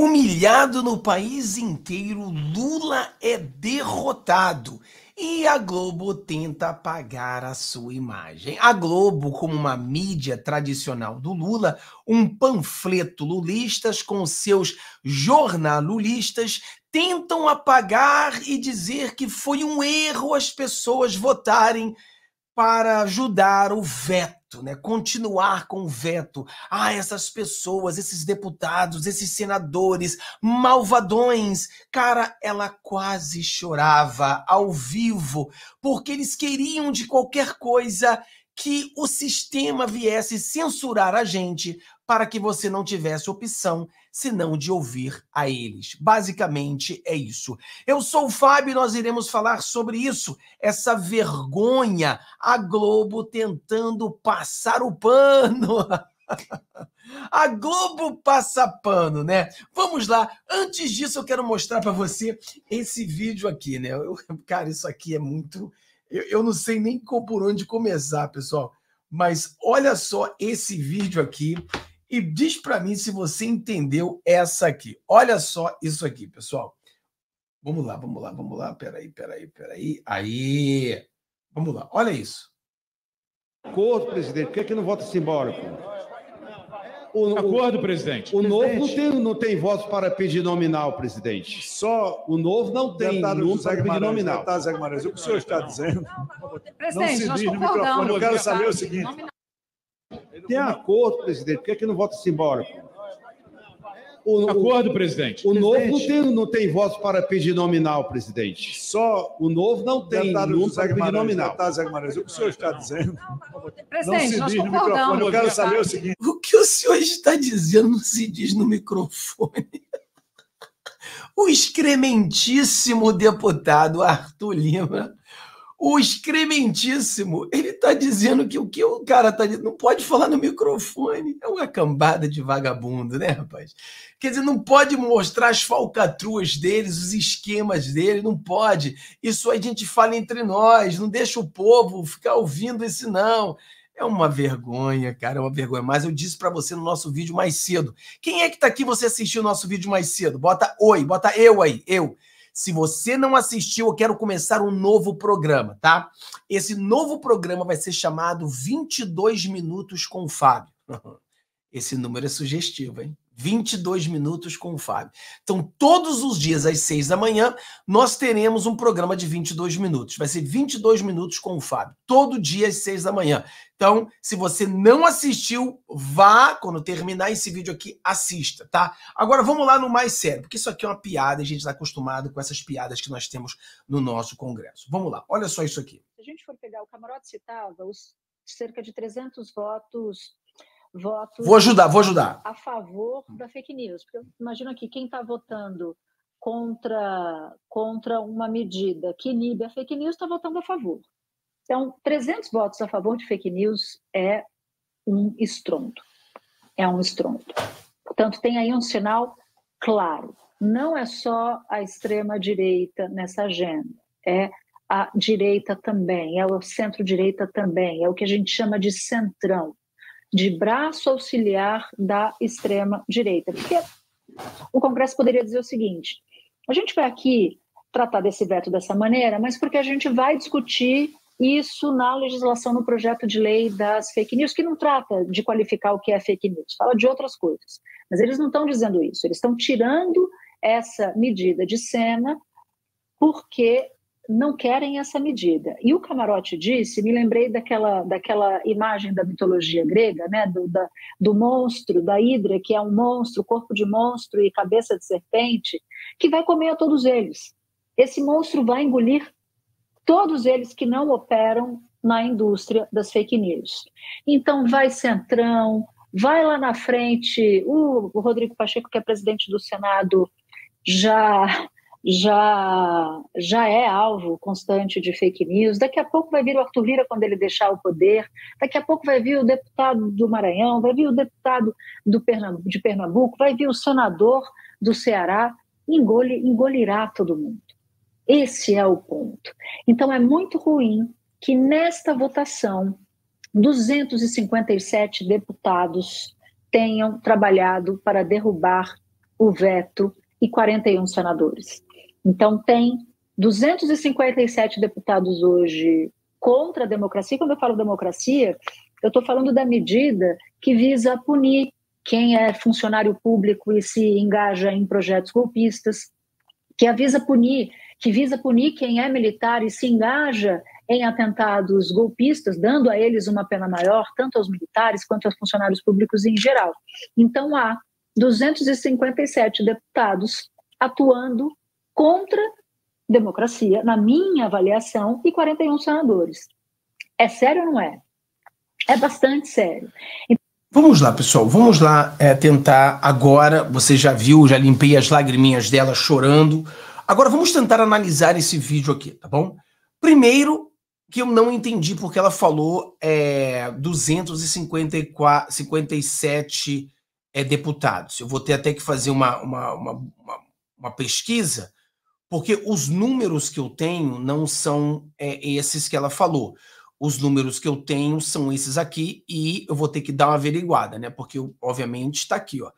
Humilhado no país inteiro, Lula é derrotado e a Globo tenta apagar a sua imagem. A Globo, como uma mídia tradicional do Lula, um panfleto lulistas com seus jornalulistas tentam apagar e dizer que foi um erro as pessoas votarem para ajudar o veto, né? Continuar com o veto. Ah, essas pessoas, esses deputados, esses senadores, malvadões. Cara, ela quase chorava ao vivo, porque eles queriam de qualquer coisa que o sistema viesse censurar a gente para que você não tivesse opção senão de ouvir a eles. Basicamente é isso. Eu sou o Fábio e nós iremos falar sobre isso, essa vergonha, a Globo tentando passar o pano. A Globo passa pano, né? Vamos lá. Antes disso, eu quero mostrar para você esse vídeo aqui, né? Eu, cara, isso aqui é muito. Eu, eu não sei nem por onde começar, pessoal. Mas olha só esse vídeo aqui e diz para mim se você entendeu essa aqui. Olha só isso aqui, pessoal. Vamos lá, vamos lá, vamos lá. Peraí, peraí, peraí. Aí. Vamos lá, olha isso. Acordo, presidente. Por que, é que não vota simbólico? O, Acordo, o, presidente. O novo presidente. não tem, não tem para pedir nominal, presidente. Só o novo não tem deputado número para pedir nominal. Deputado Zé Guimarães, o que o senhor está dizendo? Presidente, não se diz no microfone. Eu quero saber o seguinte. Tem acordo, presidente. Por que, é que não vota simbólico? O, acordo, presidente. O presidente. novo não tem, não tem para pedir nominal, presidente. Só o novo não tem deputado não pedir nominal. Deputado Zé Guimarães, o que o senhor está dizendo? Presidente, não se diz no microfone. Eu quero saber o seguinte. O que o senhor está dizendo não se diz no microfone. O excrementíssimo deputado Arthur Lima o excrementíssimo, ele está dizendo que o que o cara tá dizendo, não pode falar no microfone. É uma cambada de vagabundo, né, rapaz? Quer dizer, não pode mostrar as falcatruas deles, os esquemas deles, não pode. Isso a gente fala entre nós, não deixa o povo ficar ouvindo isso, não. É uma vergonha, cara, é uma vergonha. Mas eu disse para você no nosso vídeo mais cedo. Quem é que tá aqui você assistiu o nosso vídeo mais cedo? Bota oi, bota eu aí, eu. Se você não assistiu, eu quero começar um novo programa, tá? Esse novo programa vai ser chamado 22 Minutos com o Fábio. Esse número é sugestivo, hein? 22 minutos com o Fábio. Então, todos os dias às 6 da manhã, nós teremos um programa de 22 minutos. Vai ser 22 minutos com o Fábio, todo dia às 6 da manhã. Então, se você não assistiu, vá, quando terminar esse vídeo aqui, assista, tá? Agora vamos lá no mais sério, porque isso aqui é uma piada, a gente está acostumado com essas piadas que nós temos no nosso congresso. Vamos lá, olha só isso aqui. Se a gente for pegar o camarote citava os cerca de 300 votos votos. Vou ajudar, vou ajudar. A favor da fake news. Porque eu imagino aqui quem está votando contra, contra uma medida que inibe a fake news está votando a favor. Então, 300 votos a favor de fake news é um estrondo. É um estrondo. Portanto, tem aí um sinal claro. Não é só a extrema-direita nessa agenda, é a direita também, é o centro-direita também, é o que a gente chama de centrão de braço auxiliar da extrema-direita. Porque o Congresso poderia dizer o seguinte: a gente vai aqui tratar desse veto dessa maneira, mas porque a gente vai discutir isso na legislação, no projeto de lei das fake news, que não trata de qualificar o que é fake news, fala de outras coisas. Mas eles não estão dizendo isso, eles estão tirando essa medida de cena porque não querem essa medida. E o Camarote disse, me lembrei daquela, daquela imagem da mitologia grega, né, do, da, do monstro, da hidra, que é um monstro, corpo de monstro e cabeça de serpente, que vai comer a todos eles. Esse monstro vai engolir todos eles que não operam na indústria das fake news. Então, vai Centrão, vai lá na frente, o Rodrigo Pacheco, que é presidente do Senado, já já, já é alvo constante de fake news. Daqui a pouco vai vir o Arthur Lira quando ele deixar o poder. Daqui a pouco vai vir o deputado do Maranhão, vai vir o deputado do Pernambuco, de Pernambuco, vai vir o senador do Ceará. Engole, engolirá todo mundo. Esse é o ponto. Então é muito ruim que nesta votação 257 deputados tenham trabalhado para derrubar o veto e 41 senadores. Então, tem 257 deputados hoje contra a democracia. Quando eu falo democracia, eu estou falando da medida que visa punir quem é funcionário público e se engaja em projetos golpistas, que avisa punir, que visa punir quem é militar e se engaja em atentados golpistas, dando a eles uma pena maior, tanto aos militares quanto aos funcionários públicos em geral. Então há 257 deputados atuando contra democracia, na minha avaliação, e 41 senadores. É sério ou não é? É bastante sério. Então, Vamos lá, pessoal, vamos lá é, tentar agora. Você já viu, já limpei as lagriminhas dela chorando. Agora vamos tentar analisar esse vídeo aqui, tá bom? Primeiro, que eu não entendi porque ela falou é, eh, 257 é, deputados. Eu vou ter até que fazer uma, uma, uma, uma, pesquisa, porque os números que eu tenho não são é, esses que ela falou. Os números que eu tenho são esses aqui e eu vou ter que dar uma averiguada, né? Porque, obviamente, está aqui, ó.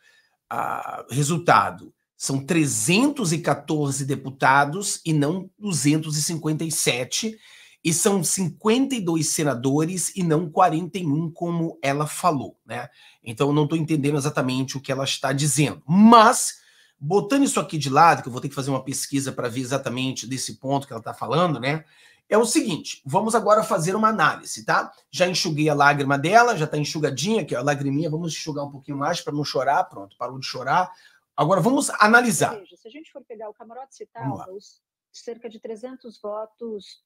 Ah, resultado: são 314 deputados e não 257 e são 52 senadores e não 41, como ela falou, né? Então não estou entendendo exatamente o que ela está dizendo. Mas, botando isso aqui de lado, que eu vou ter que fazer uma pesquisa para ver exatamente desse ponto que ela está falando, né? É o seguinte, vamos agora fazer uma análise, tá? Já enxuguei a lágrima dela, já está enxugadinha aqui, ó, a lagriminha, vamos enxugar um pouquinho mais para não chorar, pronto, parou de chorar. Agora vamos analisar. Seja, se a gente for pegar o camarote citado, os cerca de 300 votos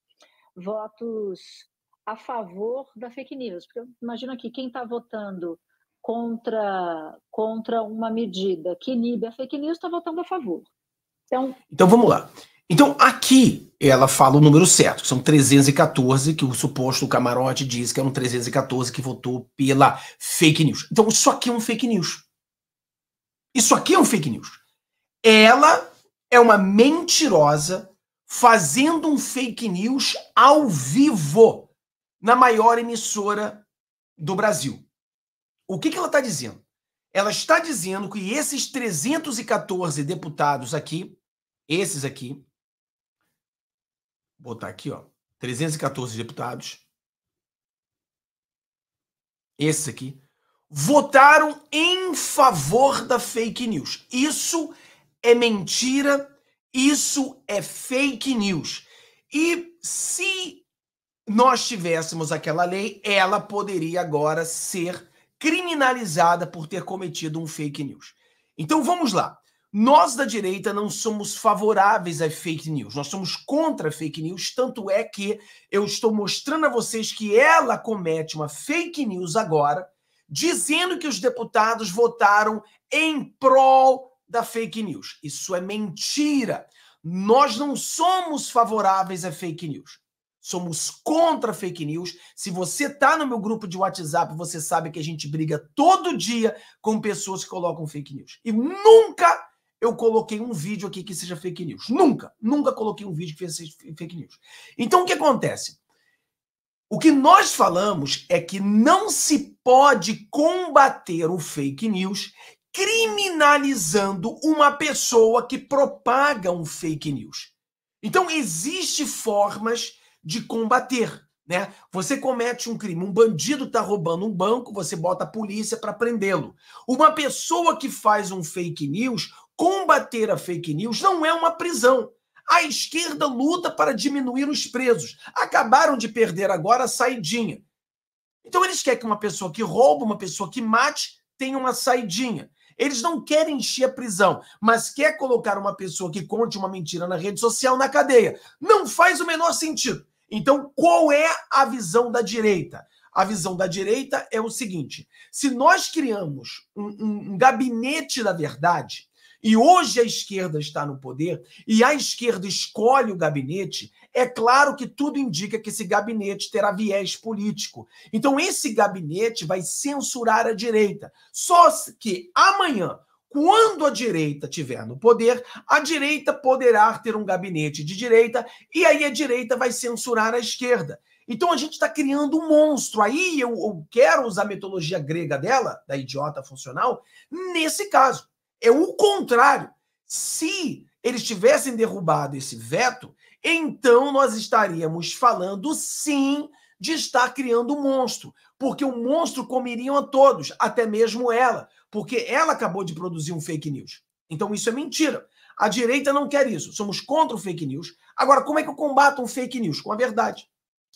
votos a favor da fake news. Porque eu imagino que quem está votando contra, contra uma medida que inibe a fake news está votando a favor. Então, então vamos lá. Então aqui ela fala o número certo, que são 314, que o suposto camarote diz que é um 314 que votou pela fake news. Então isso aqui é um fake news. Isso aqui é um fake news. Ela é uma mentirosa fazendo um fake news ao vivo na maior emissora do Brasil. O que, que ela está dizendo? Ela está dizendo que esses 314 deputados aqui, esses aqui, botar aqui, ó, 314 deputados, esses aqui, votaram em favor da fake news. Isso é mentira isso é fake news. E se nós tivéssemos aquela lei, ela poderia agora ser criminalizada por ter cometido um fake news. Então vamos lá. Nós da direita não somos favoráveis a fake news, nós somos contra fake news, tanto é que eu estou mostrando a vocês que ela comete uma fake news agora, dizendo que os deputados votaram em prol da fake news. Isso é mentira. Nós não somos favoráveis a fake news. Somos contra fake news. Se você está no meu grupo de WhatsApp, você sabe que a gente briga todo dia com pessoas que colocam fake news. E nunca eu coloquei um vídeo aqui que seja fake news. Nunca, nunca coloquei um vídeo que seja fake news. Então o que acontece? O que nós falamos é que não se pode combater o fake news criminalizando uma pessoa que propaga um fake news. Então, existe formas de combater. Né? Você comete um crime, um bandido está roubando um banco, você bota a polícia para prendê-lo. Uma pessoa que faz um fake news, combater a fake news não é uma prisão. A esquerda luta para diminuir os presos. Acabaram de perder agora a saidinha. Então eles querem que uma pessoa que rouba, uma pessoa que mate, tenha uma saidinha. Eles não querem encher a prisão, mas quer colocar uma pessoa que conte uma mentira na rede social na cadeia. Não faz o menor sentido. Então, qual é a visão da direita? A visão da direita é o seguinte: se nós criamos um, um, um gabinete da verdade, e hoje a esquerda está no poder e a esquerda escolhe o gabinete, é claro que tudo indica que esse gabinete terá viés político. Então, esse gabinete vai censurar a direita. Só que amanhã, quando a direita tiver no poder, a direita poderá ter um gabinete de direita e aí a direita vai censurar a esquerda. Então a gente está criando um monstro. Aí eu, eu, quero usar a mitologia grega dela, da idiota funcional, nesse caso. É o contrário. Se eles tivessem derrubado esse veto, então nós estaríamos falando sim de estar criando um monstro, porque o um monstro comeriam a todos, até mesmo ela, porque ela acabou de produzir um fake news. Então isso é mentira. A direita não quer isso. Somos contra o fake news. Agora, como é que eu combato um fake news? Com a verdade.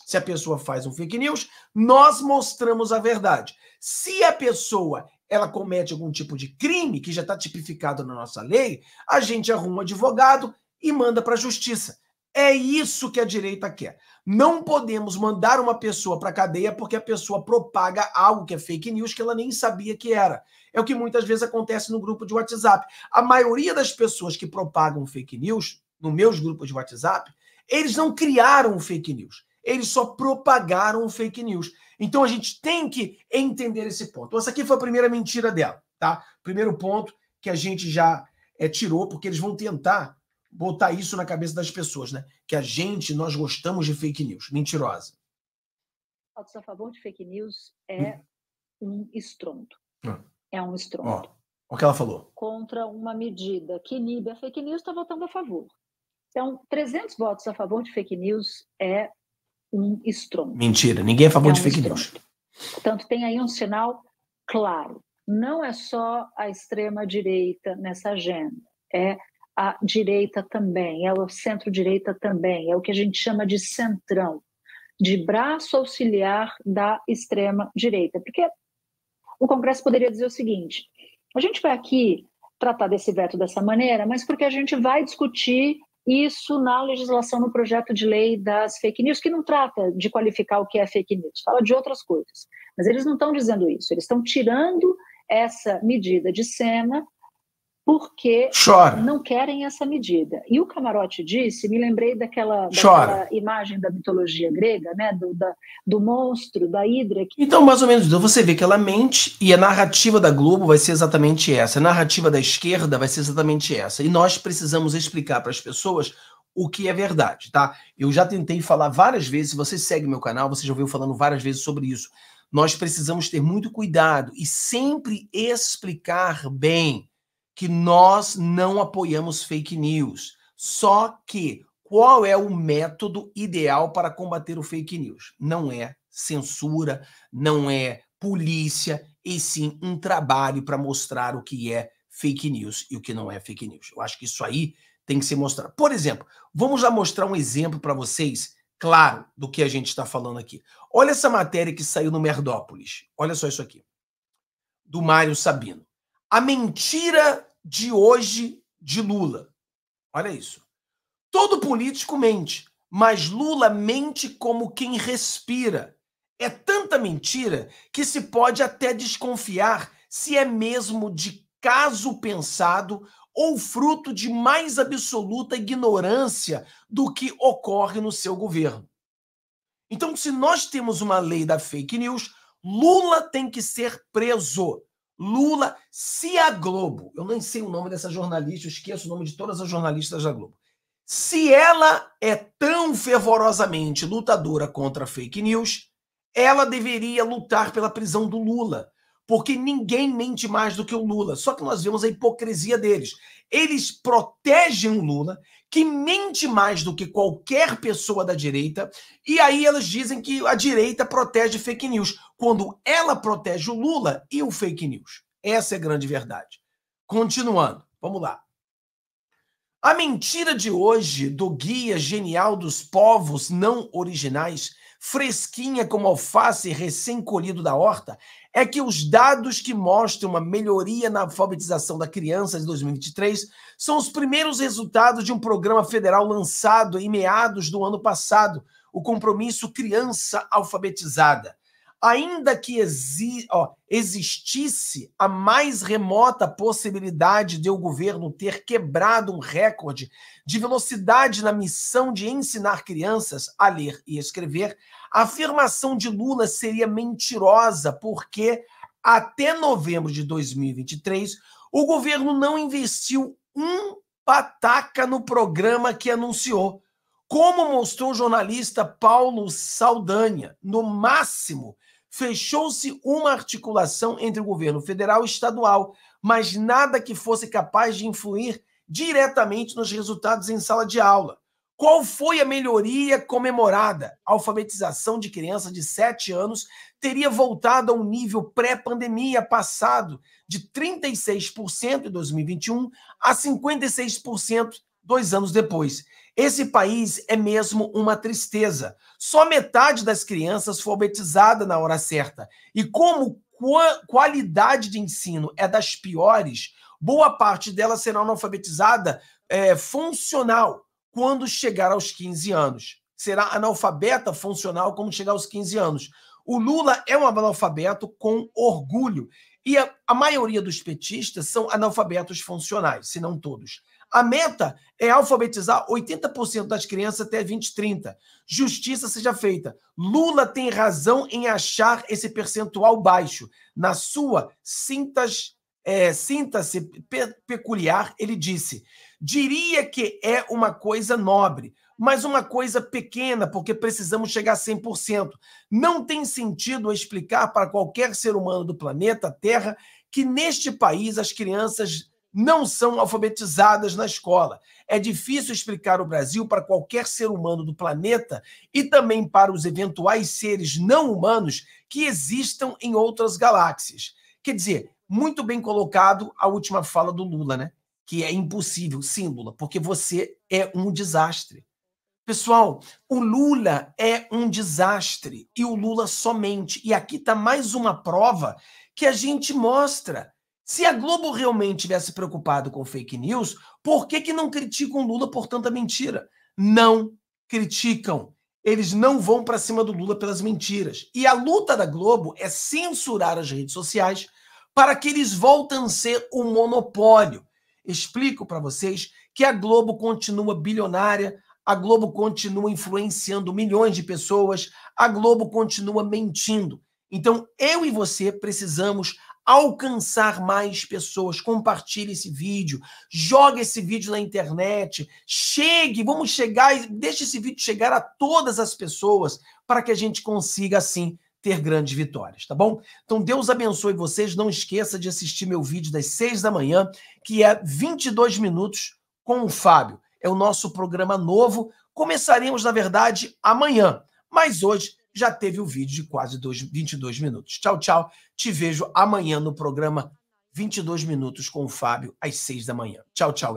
Se a pessoa faz um fake news, nós mostramos a verdade. Se a pessoa ela comete algum tipo de crime que já está tipificado na nossa lei, a gente arruma um advogado e manda para a justiça. É isso que a direita quer. Não podemos mandar uma pessoa para a cadeia porque a pessoa propaga algo que é fake news que ela nem sabia que era. É o que muitas vezes acontece no grupo de WhatsApp. A maioria das pessoas que propagam fake news, nos meus grupos de WhatsApp, eles não criaram fake news eles só propagaram fake news. Então a gente tem que entender esse ponto. Essa aqui foi a primeira mentira dela, tá? Primeiro ponto que a gente já é, tirou, porque eles vão tentar botar isso na cabeça das pessoas, né? Que a gente, nós gostamos de fake news. Mentirosa. Votos a favor de fake news é hum. um estrondo. Hum. É um estrondo. Olha o que ela falou. Contra uma medida que inibe a fake news, está votando a favor. Então, 300 votos a favor de fake news é um estrondo. Mentira, ninguém é a favor é de um fake news. Portanto, tem aí um sinal claro. Não é só a extrema-direita nessa agenda, é a direita também, é o centro-direita também, é o que a gente chama de centrão, de braço auxiliar da extrema-direita. Porque o Congresso poderia dizer o seguinte: a gente vai aqui tratar desse veto dessa maneira, mas porque a gente vai discutir isso na legislação, no projeto de lei das fake news, que não trata de qualificar o que é fake news, fala de outras coisas. Mas eles não estão dizendo isso, eles estão tirando essa medida de cena porque Chora. não querem essa medida. E o Camarote disse, me lembrei daquela, daquela imagem da mitologia grega, né, do, da, do monstro, da hidra. Que... Então, mais ou menos, você vê que ela mente e a narrativa da Globo vai ser exatamente essa, a narrativa da esquerda vai ser exatamente essa. E nós precisamos explicar para as pessoas o que é verdade, tá? Eu já tentei falar várias vezes, se você segue meu canal, você já ouviu falando várias vezes sobre isso. Nós precisamos ter muito cuidado e sempre explicar bem que nós não apoiamos fake news. Só que qual é o método ideal para combater o fake news? Não é censura, não é polícia, e sim um trabalho para mostrar o que é fake news e o que não é fake news. Eu acho que isso aí tem que ser mostrado. Por exemplo, vamos lá mostrar um exemplo para vocês, claro, do que a gente está falando aqui. Olha essa matéria que saiu no Merdópolis. Olha só isso aqui. Do Mário Sabino. A mentira de hoje de Lula. Olha isso. Todo político mente, mas Lula mente como quem respira. É tanta mentira que se pode até desconfiar se é mesmo de caso pensado ou fruto de mais absoluta ignorância do que ocorre no seu governo. Então, se nós temos uma lei da fake news, Lula tem que ser preso. Lula, se a Globo, eu nem sei o nome dessa jornalista, eu esqueço o nome de todas as jornalistas da Globo. Se ela é tão fervorosamente lutadora contra fake news, ela deveria lutar pela prisão do Lula porque ninguém mente mais do que o Lula. Só que nós vemos a hipocrisia deles. Eles protegem o Lula, que mente mais do que qualquer pessoa da direita, e aí elas dizem que a direita protege fake news, quando ela protege o Lula e o fake news. Essa é a grande verdade. Continuando, vamos lá. A mentira de hoje do guia genial dos povos não originais, fresquinha como alface recém-colhido da horta, é que os dados que mostram uma melhoria na alfabetização da criança de 2023 são os primeiros resultados de um programa federal lançado em meados do ano passado, o Compromisso Criança Alfabetizada ainda que exi ó, existisse a mais remota possibilidade de o governo ter quebrado um recorde de velocidade na missão de ensinar crianças a ler e escrever, a afirmação de Lula seria mentirosa, porque até novembro de 2023, o governo não investiu um pataca no programa que anunciou. Como mostrou o jornalista Paulo Saldanha, no máximo fechou-se uma articulação entre o governo federal e estadual, mas nada que fosse capaz de influir diretamente nos resultados em sala de aula. Qual foi a melhoria comemorada? A alfabetização de criança de 7 anos teria voltado a um nível pré-pandemia passado de 36% em 2021 a 56% dois anos depois. Esse país é mesmo uma tristeza. Só metade das crianças foi alfabetizada na hora certa. E como qualidade de ensino é das piores, boa parte dela será analfabetizada é, funcional quando chegar aos 15 anos. Será analfabeta funcional quando chegar aos 15 anos. O Lula é um analfabeto com orgulho. E a, a maioria dos petistas são analfabetos funcionais, se não todos. A meta é alfabetizar 80% das crianças até 2030. Justiça seja feita. Lula tem razão em achar esse percentual baixo. Na sua sintas, é, síntese pe peculiar, ele disse: diria que é uma coisa nobre, mas uma coisa pequena, porque precisamos chegar a 100%. Não tem sentido explicar para qualquer ser humano do planeta Terra que neste país as crianças não são alfabetizadas na escola. É difícil explicar o Brasil para qualquer ser humano do planeta e também para os eventuais seres não humanos que existam em outras galáxias. Quer dizer, muito bem colocado a última fala do Lula, né? Que é impossível, sim, Lula, porque você é um desastre. Pessoal, o Lula é um desastre e o Lula somente. E aqui está mais uma prova que a gente mostra se a Globo realmente tivesse preocupado com fake news, por que, que não criticam Lula por tanta mentira? Não criticam. Eles não vão para cima do Lula pelas mentiras. E a luta da Globo é censurar as redes sociais para que eles voltem a ser um monopólio. Explico para vocês que a Globo continua bilionária, a Globo continua influenciando milhões de pessoas, a Globo continua mentindo. Então, eu e você precisamos alcançar mais pessoas. Compartilhe esse vídeo, jogue esse vídeo na internet, chegue, vamos chegar, deixe esse vídeo chegar a todas as pessoas para que a gente consiga assim ter grandes vitórias, tá bom? Então Deus abençoe vocês, não esqueça de assistir meu vídeo das seis da manhã, que é 22 minutos com o Fábio. É o nosso programa novo. Começaremos, na verdade, amanhã, mas hoje já teve o um vídeo de quase dois, 22 minutos. Tchau, tchau. Te vejo amanhã no programa 22 Minutos com o Fábio, às 6 da manhã. Tchau, tchau.